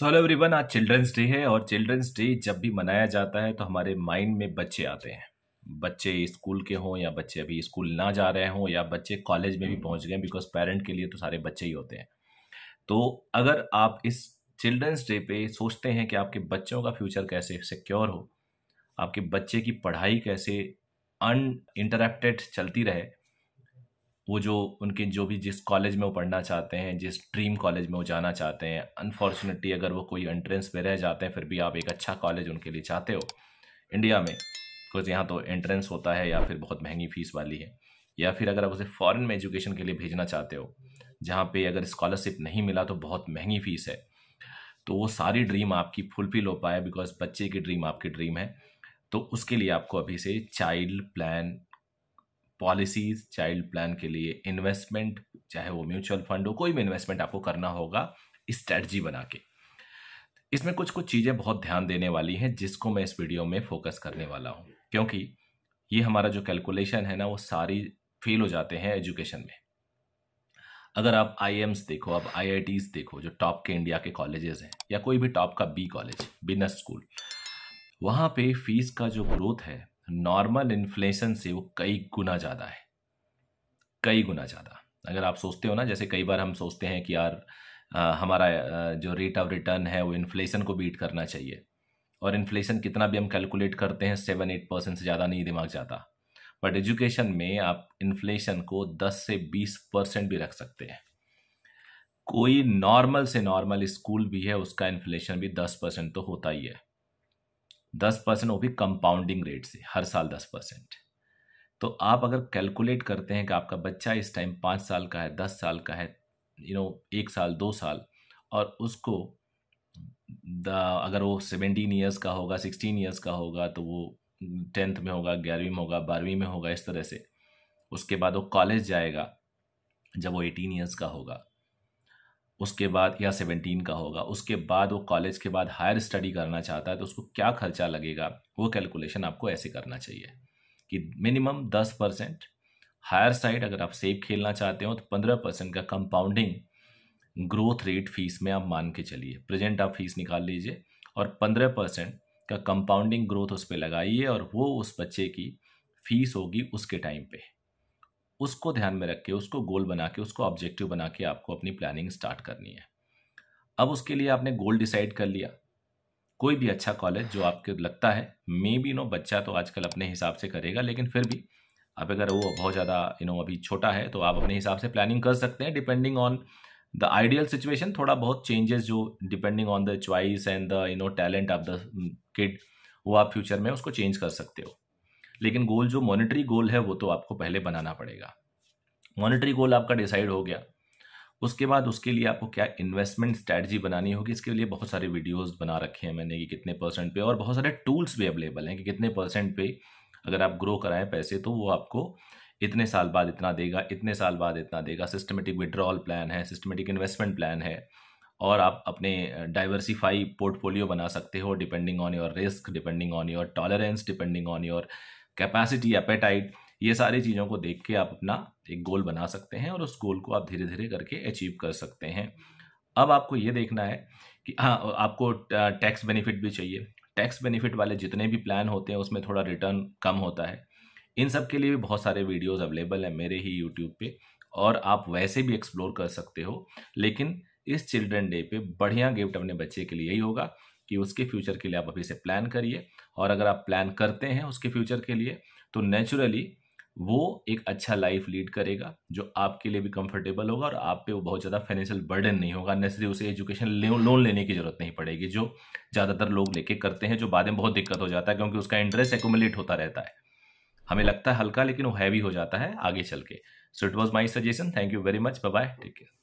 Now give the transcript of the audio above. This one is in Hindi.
सो हेलो एवरीवन आज चिल्ड्रंस डे है और चिल्ड्रंस डे जब भी मनाया जाता है तो हमारे माइंड में बच्चे आते हैं बच्चे स्कूल के हों या बच्चे अभी स्कूल ना जा रहे हों या बच्चे कॉलेज में भी हम्म। पहुंच गए बिकॉज पेरेंट के लिए तो सारे बच्चे ही होते हैं तो अगर आप इस चिल्ड्रंस डे पे सोचते हैं कि आपके बच्चों का फ्यूचर कैसे सिक्योर हो आपके बच्चे की पढ़ाई कैसे अन इंटरप्टेड चलती रहे वो जो उनके जो भी जिस कॉलेज में वो पढ़ना चाहते हैं जिस ड्रीम कॉलेज में वो जाना चाहते हैं अनफॉर्चुनेटली अगर वो कोई एंट्रेंस पे रह जाते हैं फिर भी आप एक अच्छा कॉलेज उनके लिए चाहते हो इंडिया में बिकॉज़ यहाँ तो एंट्रेंस होता है या फिर बहुत महंगी फ़ीस वाली है या फिर अगर आप उसे फ़ॉरन में एजुकेशन के लिए भेजना चाहते हो जहाँ पे अगर स्कॉलरशिप नहीं मिला तो बहुत महंगी फ़ीस है तो वो सारी ड्रीम आपकी फुलफिल हो पाए बिकॉज बच्चे की ड्रीम आपकी ड्रीम है तो उसके लिए आपको अभी से child plan policies child plan के लिए इन्वेस्टमेंट चाहे वो म्यूचुअल फंड हो कोई भी इन्वेस्टमेंट आपको करना होगा स्ट्रेटजी बना के इसमें कुछ कुछ चीज़ें बहुत ध्यान देने वाली हैं जिसको मैं इस वीडियो में फोकस करने वाला हूँ क्योंकि ये हमारा जो कैलकुलेशन है ना वो सारी फेल हो जाते हैं एजुकेशन में अगर आप आई देखो आप आई देखो जो टॉप के इंडिया के कॉलेजेस हैं या कोई भी टॉप का बी कॉलेज बिजनेस स्कूल वहाँ पे फीस का जो ग्रोथ है नॉर्मल इन्फ्लेशन से वो कई गुना ज़्यादा है कई गुना ज़्यादा अगर आप सोचते हो ना जैसे कई बार हम सोचते हैं कि यार आ, हमारा जो रेट ऑफ रिटर्न है वो इन्फ्लेशन को बीट करना चाहिए और इन्फ्लेशन कितना भी हम कैलकुलेट करते हैं सेवन एट परसेंट से ज़्यादा नहीं दिमाग जाता बट एजुकेशन में आप इन्फ्लेशन को दस से बीस परसेंट भी रख सकते हैं कोई नॉर्मल से नॉर्मल स्कूल भी है उसका इन्फ्लेशन भी दस परसेंट तो होता ही है दस परसेंट वो भी कंपाउंडिंग रेट से हर साल दस परसेंट तो आप अगर कैलकुलेट करते हैं कि आपका बच्चा इस टाइम पाँच साल का है दस साल का है यू नो एक साल दो साल और उसको द अगर वो सेवेंटीन ईयर्स का होगा सिक्सटीन ईयर्स का होगा तो वो टेंथ में होगा ग्यारहवीं में होगा बारहवीं में होगा इस तरह से उसके बाद वो कॉलेज जाएगा जब वो एटीन ईयर्स का होगा उसके बाद या सेवनटीन का होगा उसके बाद वो कॉलेज के बाद हायर स्टडी करना चाहता है तो उसको क्या खर्चा लगेगा वो कैलकुलेशन आपको ऐसे करना चाहिए कि मिनिमम दस परसेंट हायर साइड अगर आप सेब खेलना चाहते हो तो पंद्रह परसेंट का कंपाउंडिंग ग्रोथ रेट फीस में आप मान के चलिए प्रेजेंट आप फीस निकाल लीजिए और पंद्रह परसेंट का कंपाउंडिंग ग्रोथ उस पर लगाइए और वो उस बच्चे की फीस होगी उसके टाइम पे उसको ध्यान में रख के उसको गोल बना के उसको ऑब्जेक्टिव बना के आपको अपनी प्लानिंग स्टार्ट करनी है अब उसके लिए आपने गोल डिसाइड कर लिया कोई भी अच्छा कॉलेज जो आपके लगता है मे बी नो बच्चा तो आजकल अपने हिसाब से करेगा लेकिन फिर भी आप अगर वो बहुत ज़्यादा यू नो अभी छोटा है तो आप अपने हिसाब से प्लानिंग कर सकते हैं depending on the ideal situation थोड़ा बहुत चेंजेस जो depending on the choice and the you know talent of the kid वो आप फ्यूचर में उसको चेंज कर सकते हो लेकिन गोल जो मॉनिटरी गोल है वो तो आपको पहले बनाना पड़ेगा मॉनिटरी गोल आपका डिसाइड हो गया उसके बाद उसके लिए आपको क्या इन्वेस्टमेंट स्ट्रैटी बनानी होगी इसके लिए बहुत सारे वीडियोस बना रखे हैं मैंने कि कितने परसेंट पे और बहुत सारे टूल्स भी अवेलेबल हैं कि कितने परसेंट पे अगर आप ग्रो कराएं पैसे तो वो आपको इतने साल बाद इतना देगा इतने साल बाद इतना देगा सिस्टमेटिक विड्रॉल प्लान है सिस्टमेटिक इन्वेस्टमेंट प्लान है और आप अपने डाइवर्सिफाई पोर्टफोलियो बना सकते हो depending on your risk depending on your tolerance depending on your capacity appetite ये सारी चीज़ों को देख के आप अपना एक गोल बना सकते हैं और उस गोल को आप धीरे धीरे करके अचीव कर सकते हैं अब आपको ये देखना है कि हाँ आपको टैक्स बेनिफिट भी चाहिए टैक्स बेनिफिट वाले जितने भी प्लान होते हैं उसमें थोड़ा रिटर्न कम होता है इन सब के लिए भी बहुत सारे वीडियोस अवेलेबल हैं मेरे ही यूट्यूब पे और आप वैसे भी एक्सप्लोर कर सकते हो लेकिन इस चिल्ड्रन डे पे बढ़िया गिफ्ट अपने बच्चे के लिए ही होगा कि उसके फ्यूचर के लिए आप अभी से प्लान करिए और अगर आप प्लान करते हैं उसके फ्यूचर के लिए तो नेचुरली वो एक अच्छा लाइफ लीड करेगा जो आपके लिए भी कंफर्टेबल होगा और आप पे वो बहुत ज़्यादा फाइनेंशियल बर्डन नहीं होगा नेसेसरी उसे एजुकेशन लोन लेने की ज़रूरत नहीं पड़ेगी जो ज़्यादातर लोग लेके करते हैं जो बाद में बहुत दिक्कत हो जाता है क्योंकि उसका इंटरेस्ट एकोमुलेट होता रहता है हमें लगता है हल्का लेकिन वो हैवी हो जाता है आगे चल के so it was my suggestion thank you very much bye take care